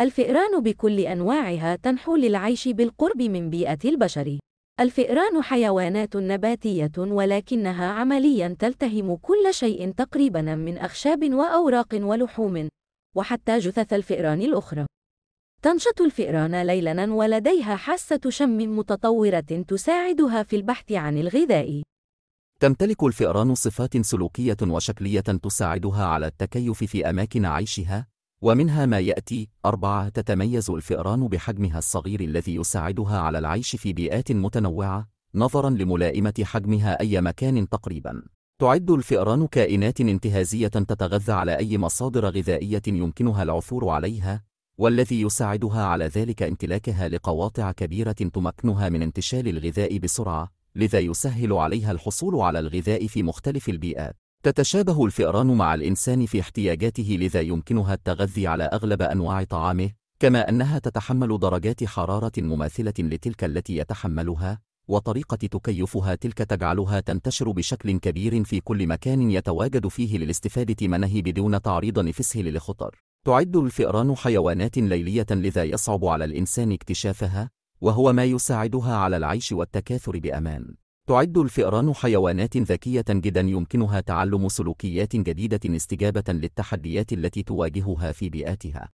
الفئران بكل أنواعها تنحو للعيش بالقرب من بيئة البشر. الفئران حيوانات نباتية ولكنها عمليا تلتهم كل شيء تقريبا من أخشاب وأوراق ولحوم، وحتى جثث الفئران الأخرى. تنشط الفئران ليلا ولديها حاسة شم متطورة تساعدها في البحث عن الغذاء. تمتلك الفئران صفات سلوكية وشكلية تساعدها على التكيف في أماكن عيشها، ومنها ما يأتي أربعة تتميز الفئران بحجمها الصغير الذي يساعدها على العيش في بيئات متنوعة نظرا لملائمة حجمها أي مكان تقريبا تعد الفئران كائنات انتهازية تتغذى على أي مصادر غذائية يمكنها العثور عليها والذي يساعدها على ذلك امتلاكها لقواطع كبيرة تمكنها من انتشال الغذاء بسرعة لذا يسهل عليها الحصول على الغذاء في مختلف البيئات تتشابه الفئران مع الإنسان في احتياجاته لذا يمكنها التغذي على أغلب أنواع طعامه كما أنها تتحمل درجات حرارة مماثلة لتلك التي يتحملها وطريقة تكيفها تلك تجعلها تنتشر بشكل كبير في كل مكان يتواجد فيه للاستفادة منه بدون تعريض نفسه للخطر تعد الفئران حيوانات ليلية لذا يصعب على الإنسان اكتشافها وهو ما يساعدها على العيش والتكاثر بأمان تعد الفئران حيوانات ذكية جدا يمكنها تعلم سلوكيات جديدة استجابة للتحديات التي تواجهها في بيئتها